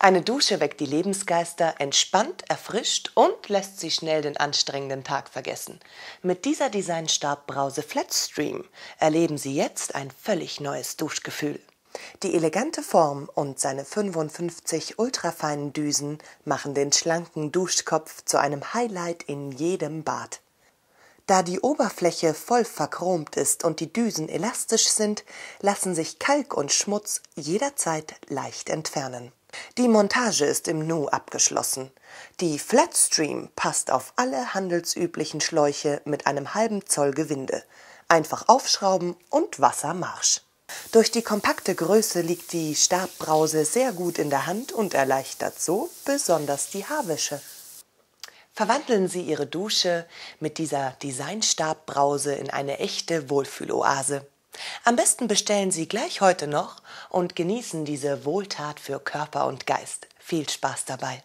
Eine Dusche weckt die Lebensgeister, entspannt, erfrischt und lässt sie schnell den anstrengenden Tag vergessen. Mit dieser Designstabbrause Flatstream erleben Sie jetzt ein völlig neues Duschgefühl. Die elegante Form und seine 55 ultrafeinen Düsen machen den schlanken Duschkopf zu einem Highlight in jedem Bad. Da die Oberfläche voll verchromt ist und die Düsen elastisch sind, lassen sich Kalk und Schmutz jederzeit leicht entfernen. Die Montage ist im Nu abgeschlossen. Die Flatstream passt auf alle handelsüblichen Schläuche mit einem halben Zoll Gewinde. Einfach aufschrauben und Wassermarsch. Durch die kompakte Größe liegt die Stabbrause sehr gut in der Hand und erleichtert so besonders die Haarwäsche. Verwandeln Sie Ihre Dusche mit dieser Designstabbrause in eine echte Wohlfühloase. Am besten bestellen Sie gleich heute noch und genießen diese Wohltat für Körper und Geist. Viel Spaß dabei!